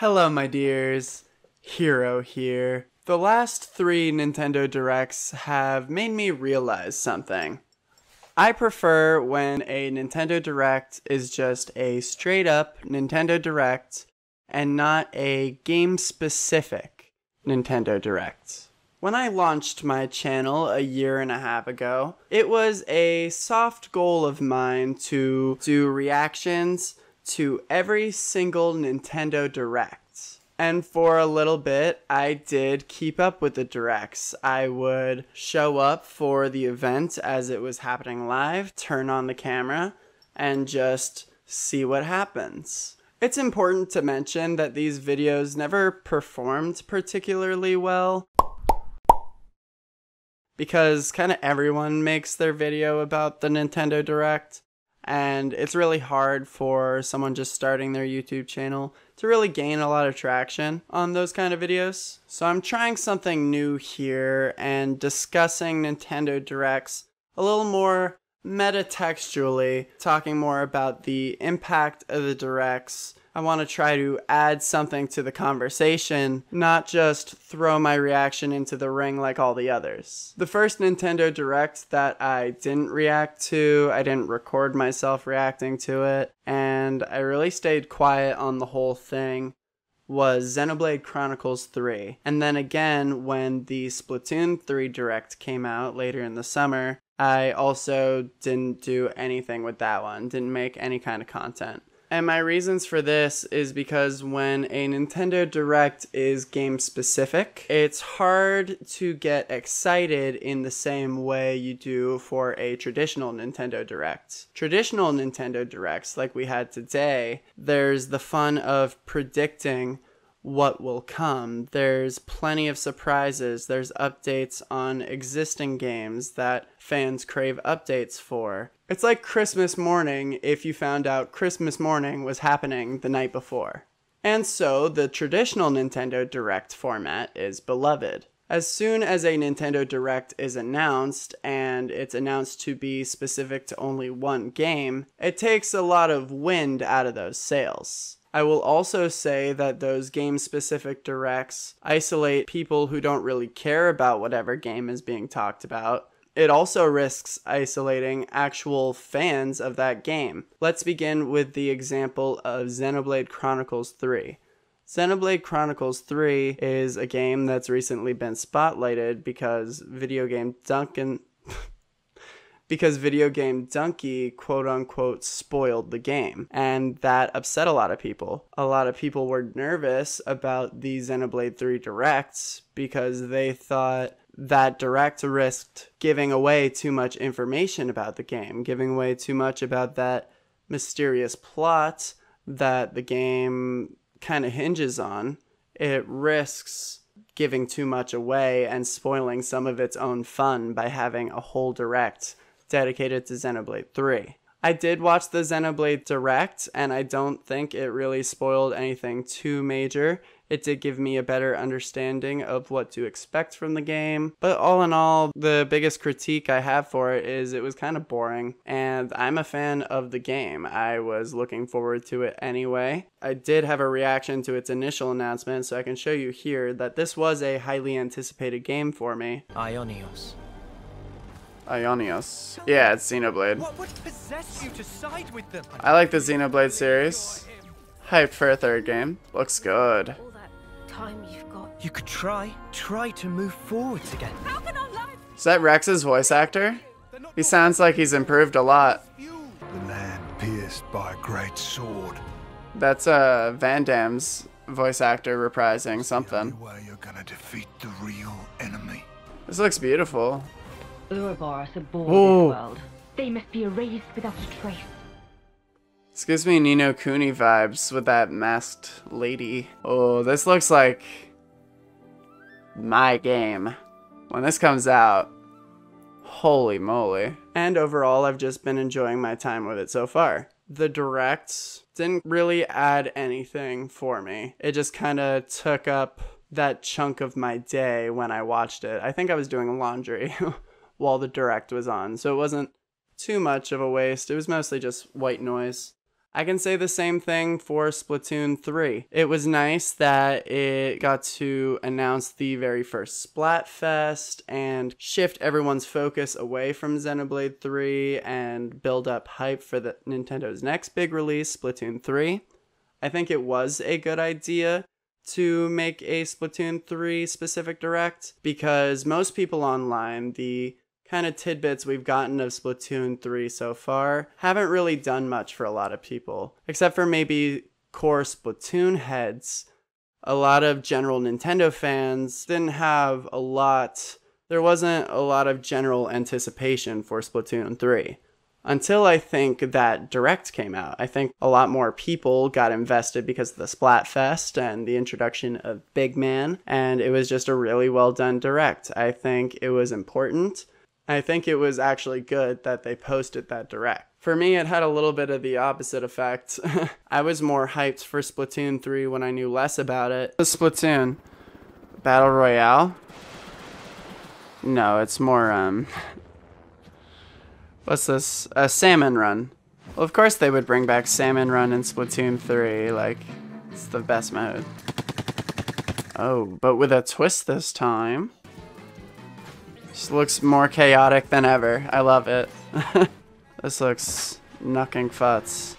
Hello, my dears. Hero here. The last three Nintendo Directs have made me realize something. I prefer when a Nintendo Direct is just a straight up Nintendo Direct and not a game specific Nintendo Direct. When I launched my channel a year and a half ago, it was a soft goal of mine to do reactions to every single Nintendo Direct. And for a little bit, I did keep up with the directs. I would show up for the event as it was happening live, turn on the camera, and just see what happens. It's important to mention that these videos never performed particularly well because kind of everyone makes their video about the Nintendo Direct and it's really hard for someone just starting their YouTube channel to really gain a lot of traction on those kind of videos. So I'm trying something new here and discussing Nintendo Directs a little more metatextually talking more about the impact of the directs. I want to try to add something to the conversation, not just throw my reaction into the ring like all the others. The first Nintendo Direct that I didn't react to, I didn't record myself reacting to it, and I really stayed quiet on the whole thing was Xenoblade Chronicles 3. And then again, when the Splatoon 3 Direct came out later in the summer, I also didn't do anything with that one, didn't make any kind of content. And my reasons for this is because when a Nintendo Direct is game specific, it's hard to get excited in the same way you do for a traditional Nintendo Direct. Traditional Nintendo Directs, like we had today, there's the fun of predicting what will come. There's plenty of surprises. There's updates on existing games that fans crave updates for. It's like Christmas morning if you found out Christmas morning was happening the night before. And so, the traditional Nintendo Direct format is beloved. As soon as a Nintendo Direct is announced, and it's announced to be specific to only one game, it takes a lot of wind out of those sails. I will also say that those game specific directs isolate people who don't really care about whatever game is being talked about. It also risks isolating actual fans of that game. Let's begin with the example of Xenoblade Chronicles 3. Xenoblade Chronicles 3 is a game that's recently been spotlighted because video game Duncan because video game donkey quote unquote spoiled the game and that upset a lot of people a lot of people were nervous about the xenoblade 3 directs because they thought that direct risked giving away too much information about the game giving away too much about that mysterious plot that the game kind of hinges on it risks giving too much away and spoiling some of its own fun by having a whole direct dedicated to Xenoblade 3. I did watch the Xenoblade Direct, and I don't think it really spoiled anything too major. It did give me a better understanding of what to expect from the game. But all in all, the biggest critique I have for it is it was kind of boring, and I'm a fan of the game. I was looking forward to it anyway. I did have a reaction to its initial announcement, so I can show you here that this was a highly anticipated game for me. Ionios. Ionios. Yeah, it's Xenoblade. What would possess you to side with them? I like the Xenoblade series. Hyped for a third game. Looks good. time you've got. You could try, try to move forwards again. Is that Rex's voice actor? He sounds like he's improved a lot. The man pierced by a great sword. That's uh Van Damme's voice actor reprising something. This looks beautiful. Ouroboros abhors Whoa. this world. They must be erased without a trace. This gives me Nino Kuni vibes with that masked lady. Oh, this looks like my game. When this comes out, holy moly. And overall, I've just been enjoying my time with it so far. The directs didn't really add anything for me. It just kind of took up that chunk of my day when I watched it. I think I was doing laundry while the direct was on. So it wasn't too much of a waste. It was mostly just white noise. I can say the same thing for Splatoon 3. It was nice that it got to announce the very first Splatfest and shift everyone's focus away from Xenoblade 3 and build up hype for the Nintendo's next big release, Splatoon 3. I think it was a good idea to make a Splatoon 3 specific direct because most people online, the kind of tidbits we've gotten of Splatoon 3 so far haven't really done much for a lot of people, except for maybe core Splatoon heads. A lot of general Nintendo fans didn't have a lot, there wasn't a lot of general anticipation for Splatoon 3. Until I think that Direct came out. I think a lot more people got invested because of the Splatfest and the introduction of Big Man, and it was just a really well done Direct. I think it was important I think it was actually good that they posted that direct. For me, it had a little bit of the opposite effect. I was more hyped for Splatoon 3 when I knew less about it. The Splatoon Battle Royale? No, it's more, um... What's this? A Salmon Run. Well, of course they would bring back Salmon Run in Splatoon 3, like, it's the best mode. Oh, but with a twist this time. Just looks more chaotic than ever. I love it. this looks knocking futs.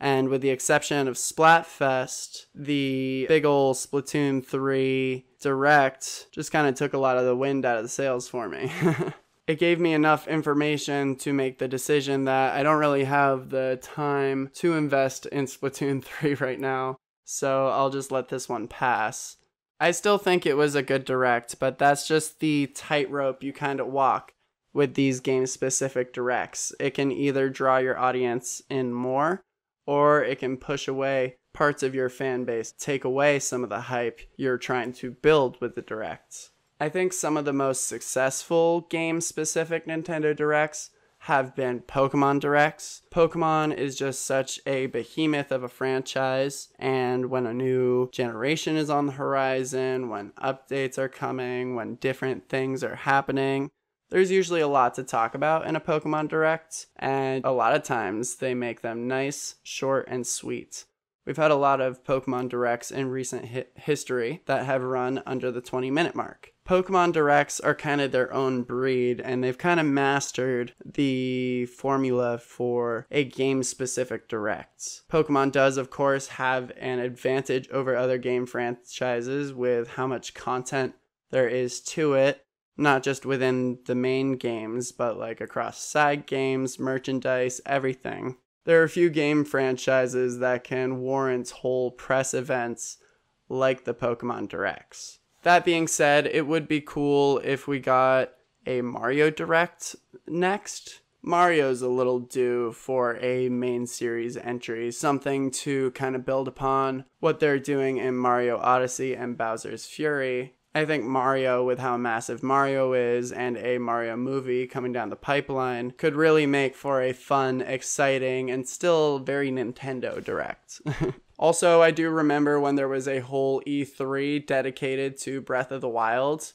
And with the exception of Splatfest, the big ol' Splatoon 3 Direct just kind of took a lot of the wind out of the sails for me. it gave me enough information to make the decision that I don't really have the time to invest in Splatoon 3 right now, so I'll just let this one pass. I still think it was a good direct, but that's just the tightrope you kind of walk with these game specific directs. It can either draw your audience in more or it can push away parts of your fan base, take away some of the hype you're trying to build with the directs. I think some of the most successful game specific Nintendo directs have been Pokemon Directs. Pokemon is just such a behemoth of a franchise, and when a new generation is on the horizon, when updates are coming, when different things are happening, there's usually a lot to talk about in a Pokemon Direct, and a lot of times they make them nice, short, and sweet. We've had a lot of Pokemon Directs in recent hi- history that have run under the 20 minute mark. Pokemon Directs are kind of their own breed, and they've kind of mastered the formula for a game specific Directs. Pokemon does, of course, have an advantage over other game franchises with how much content there is to it not just within the main games, but like across side games, merchandise, everything. There are a few game franchises that can warrant whole press events like the Pokemon Directs. That being said, it would be cool if we got a Mario Direct next. Mario's a little due for a main series entry, something to kind of build upon what they're doing in Mario Odyssey and Bowser's Fury. I think Mario, with how massive Mario is and a Mario movie coming down the pipeline, could really make for a fun, exciting, and still very Nintendo direct. Also, I do remember when there was a whole E3 dedicated to Breath of the Wild.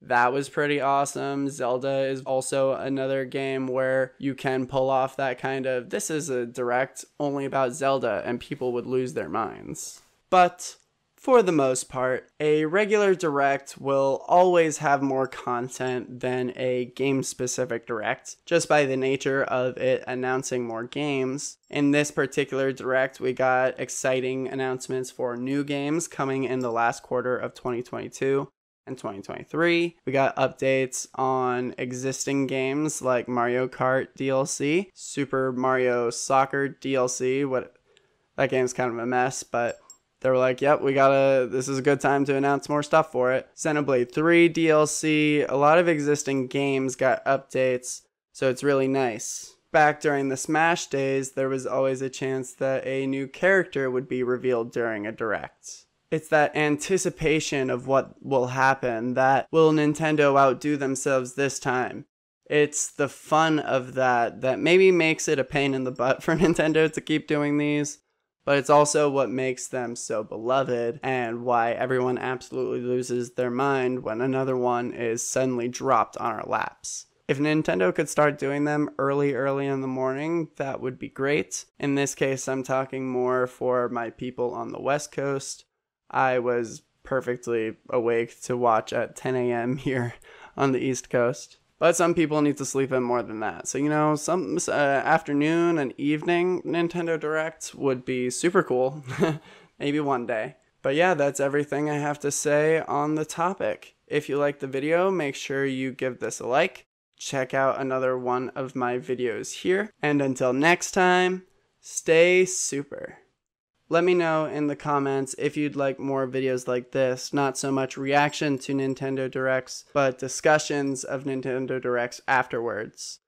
That was pretty awesome. Zelda is also another game where you can pull off that kind of this is a direct only about Zelda, and people would lose their minds. But for the most part, a regular direct will always have more content than a game specific direct, just by the nature of it announcing more games. In this particular direct, we got exciting announcements for new games coming in the last quarter of 2022 and 2023. We got updates on existing games like Mario Kart DLC, Super Mario Soccer DLC. What that game's kind of a mess, but they were like, yep, we gotta, this is a good time to announce more stuff for it. Xenoblade 3 DLC, a lot of existing games got updates, so it's really nice. Back during the Smash days, there was always a chance that a new character would be revealed during a direct. It's that anticipation of what will happen that will Nintendo outdo themselves this time? It's the fun of that that maybe makes it a pain in the butt for Nintendo to keep doing these but it's also what makes them so beloved and why everyone absolutely loses their mind when another one is suddenly dropped on our laps. If Nintendo could start doing them early, early in the morning, that would be great. In this case, I'm talking more for my people on the West Coast. I was perfectly awake to watch at 10 a.m. here on the East Coast. But some people need to sleep in more than that. So, you know, some uh, afternoon and evening Nintendo Directs would be super cool. Maybe one day. But yeah, that's everything I have to say on the topic. If you liked the video, make sure you give this a like. Check out another one of my videos here. And until next time, stay super. Let me know in the comments if you'd like more videos like this, not so much reaction to Nintendo Directs, but discussions of Nintendo Directs afterwards.